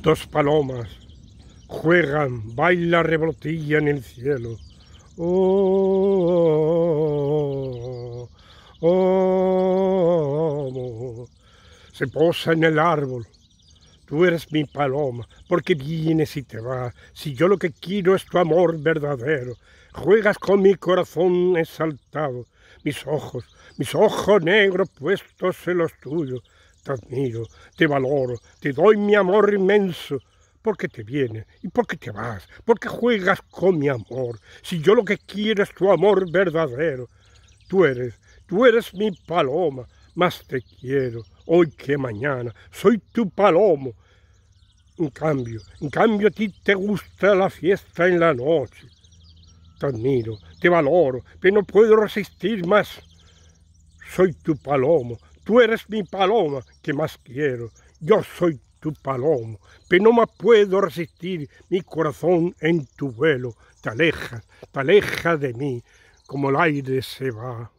Dos palomas juegan, baila revoltilla en el cielo. Oh oh, oh, oh, oh, Se posa en el árbol. Tú eres mi paloma, porque vienes y te vas. Si yo lo que quiero es tu amor verdadero, juegas con mi corazón exaltado, mis ojos, mis ojos negros puestos en los tuyos. Te admiro, te valoro, te doy mi amor inmenso. ¿Por qué te vienes? ¿Y por qué te vas? ¿Por qué juegas con mi amor? Si yo lo que quiero es tu amor verdadero. Tú eres, tú eres mi paloma, más te quiero hoy que mañana. Soy tu palomo. En cambio, en cambio a ti te gusta la fiesta en la noche. Te admiro, te valoro, pero no puedo resistir más. Soy tu palomo, Tú eres mi paloma que más quiero. Yo soy tu paloma, pero no me puedo resistir. Mi corazón en tu vuelo te alejas, te alejas de mí, como el aire se va.